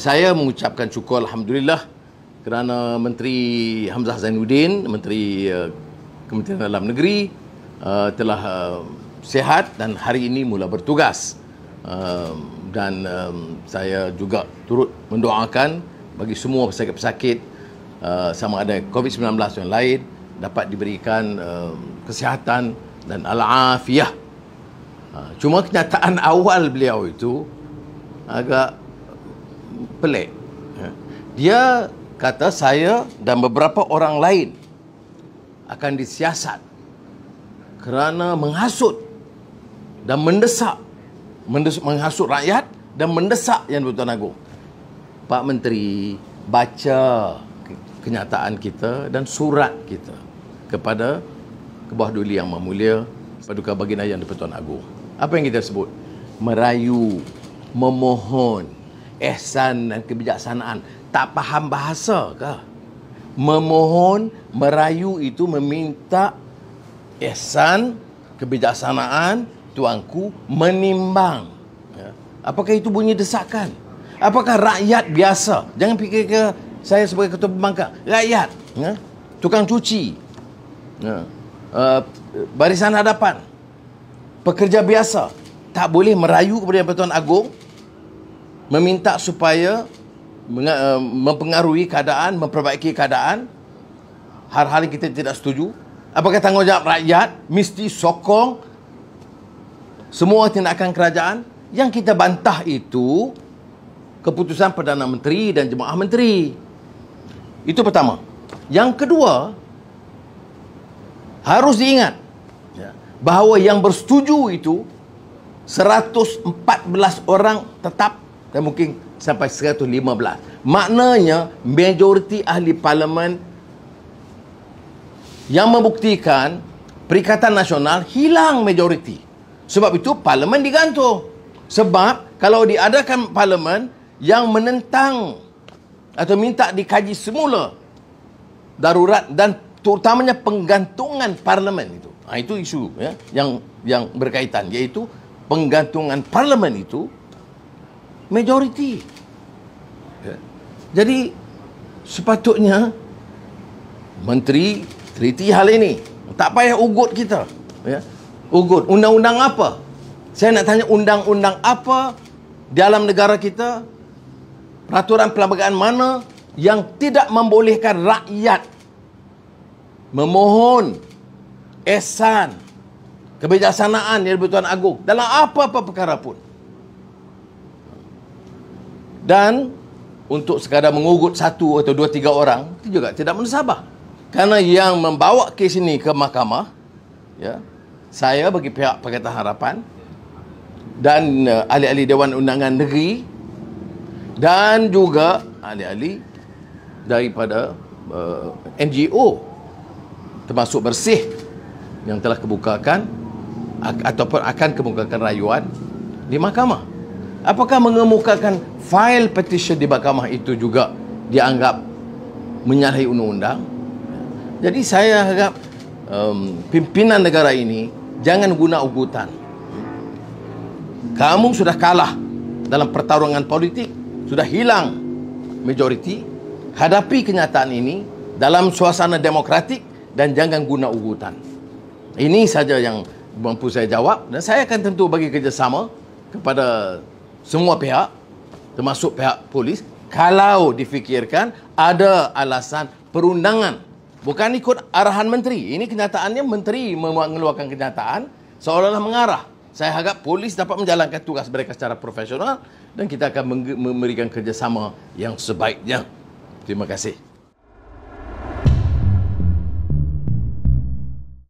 Saya mengucapkan syukur Alhamdulillah kerana Menteri Hamzah Zainuddin, Menteri eh, Kementerian Dalam Negeri eh, telah eh, sehat dan hari ini mula bertugas. Dan saya juga turut mendoakan bagi semua pesakit-pesakit sama ada COVID-19 dan lain dapat diberikan kesihatan dan al-afiyah. Cuma kenyataan awal beliau itu agak pelik. Ya. Dia kata saya dan beberapa orang lain akan disiasat kerana menghasut dan mendesak mendesak menghasut rakyat dan mendesak Yang Bertuan Agung Pak Menteri baca kenyataan kita dan surat kita kepada Kebah Duli Yang mulia Paduka Baginda Yang Bertuan Agung. Apa yang kita sebut? Merayu, memohon, ihsan dan kebijaksanaan. Tak faham bahasa ke? Memohon, merayu itu meminta ihsan, kebijaksanaan, tuanku menimbang. Ya. Apakah itu bunyi desakan? Apakah rakyat biasa? Jangan fikir ke saya sebagai ketua pembangkang. Rakyat. Ya? Tukang cuci. Ya. Uh, barisan hadapan. Pekerja biasa. Tak boleh merayu kepada Pertuan agung? meminta supaya eh, mempengaruhi keadaan, memperbaiki keadaan hal-hal yang kita tidak setuju. Apakah tanggungjawab rakyat mesti sokong semua tindakan kerajaan yang kita bantah itu keputusan Perdana Menteri dan Jemaah Menteri. Itu pertama. Yang kedua, harus diingat ya, bahawa yang bersetuju itu 114 orang tetap dan mungkin sampai 115. Maknanya majoriti ahli parlimen yang membuktikan Perikatan Nasional hilang majoriti. Sebab itu parlimen digantung. Sebab kalau diadakan parlimen yang menentang atau minta dikaji semula darurat dan terutamanya penggantungan parlimen itu. Ha, itu isu ya, yang yang berkaitan iaitu penggantungan parlimen itu majoriti. Ya. Jadi sepatutnya menteri teliti hal ini. Tak payah ugut kita. Ya. Ugut undang-undang apa? Saya nak tanya undang-undang apa dalam negara kita? Peraturan perlembagaan mana yang tidak membolehkan rakyat memohon ehsan kebijaksanaan dari Tuan Agung dalam apa-apa perkara pun? dan untuk sekadar mengugut satu atau dua tiga orang itu juga tidak mensabah kerana yang membawa kes ini ke mahkamah ya saya bagi pihak Pakatan Harapan dan uh, ahli-ahli Dewan Undangan Negeri dan juga ahli-ahli daripada uh, eh, NGO termasuk Bersih yang telah kebukakan ataupun akan kemukakan rayuan di mahkamah apakah mengemukakan file petition di mahkamah itu juga dianggap menyalahi undang-undang jadi saya harap um, pimpinan negara ini jangan guna ugutan kamu sudah kalah dalam pertarungan politik sudah hilang majoriti hadapi kenyataan ini dalam suasana demokratik dan jangan guna ugutan ini saja yang mampu saya jawab dan saya akan tentu bagi kerjasama kepada semua pihak termasuk pihak polis kalau difikirkan ada alasan perundangan bukan ikut arahan menteri ini kenyataannya menteri mengeluarkan kenyataan seolah-olah mengarah saya harap polis dapat menjalankan tugas mereka secara profesional dan kita akan memberikan kerjasama yang sebaiknya terima kasih